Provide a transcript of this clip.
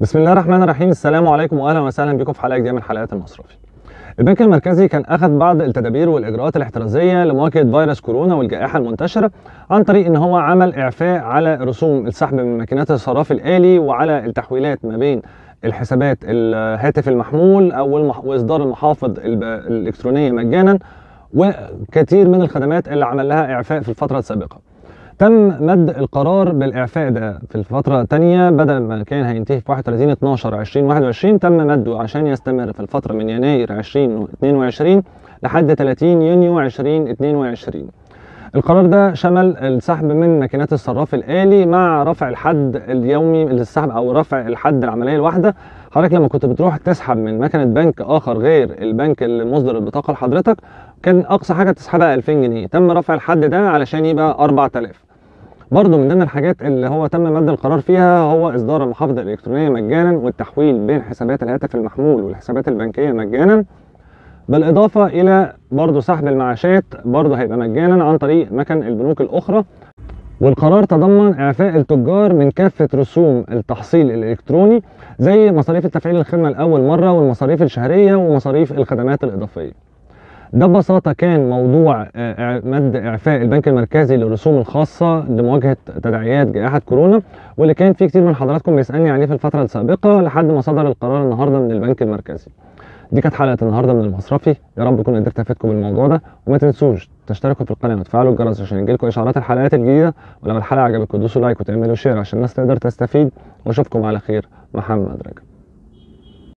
بسم الله الرحمن الرحيم السلام عليكم واهلا وسهلا بكم في حلقه جديده من حلقات المصرفي. البنك المركزي كان اخذ بعض التدابير والاجراءات الاحترازيه لمواجهه فيروس كورونا والجائحه المنتشره عن طريق ان هو عمل اعفاء على رسوم السحب من ماكينات الصراف الالي وعلى التحويلات ما بين الحسابات الهاتف المحمول او واصدار المحافظ الالكترونيه مجانا وكثير من الخدمات اللي عمل لها اعفاء في الفتره السابقه. تم مد القرار بالإعفاء ده في الفترة الثانية بدل ما كان هينتهي في 31 12 2021 تم مده عشان يستمر في الفترة من يناير 2022 لحد 30 يونيو 2022 القرار ده شمل السحب من ماكينات الصراف الآلي مع رفع الحد اليومي للسحب أو رفع الحد العملية الواحدة حضرتك لما كنت بتروح تسحب من مكنة بنك آخر غير البنك اللي مصدر البطاقة لحضرتك كان أقصى حاجة تسحبها 2000 جنيه تم رفع الحد ده علشان يبقى 4000 برضه من ضمن الحاجات اللي هو تم مد القرار فيها هو اصدار المحافظه الالكترونيه مجانا والتحويل بين حسابات الهاتف المحمول والحسابات البنكيه مجانا بالاضافه الى برضه سحب المعاشات برضه هيبقى مجانا عن طريق مكن البنوك الاخرى والقرار تضمن اعفاء التجار من كافه رسوم التحصيل الالكتروني زي مصاريف التفعيل الخدمه لاول مره والمصاريف الشهريه ومصاريف الخدمات الاضافيه ده ببساطه كان موضوع آه، مد اعفاء البنك المركزي للرسوم الخاصه لمواجهه تداعيات جائحه كورونا واللي كان في كتير من حضراتكم بيسالني عليه في الفتره السابقه لحد ما صدر القرار النهارده من البنك المركزي. دي كانت حلقه النهارده من المصرفي يا رب اكون قدرت افيدكم بالموضوع ده وما تنسوش تشتركوا في القناه وتفعلوا الجرس عشان يجيلكم اشعارات الحلقات الجديده ولو الحلقه عجبتكم دوسوا لايك وتعملوا شير عشان الناس تقدر تستفيد واشوفكم على خير محمد رجب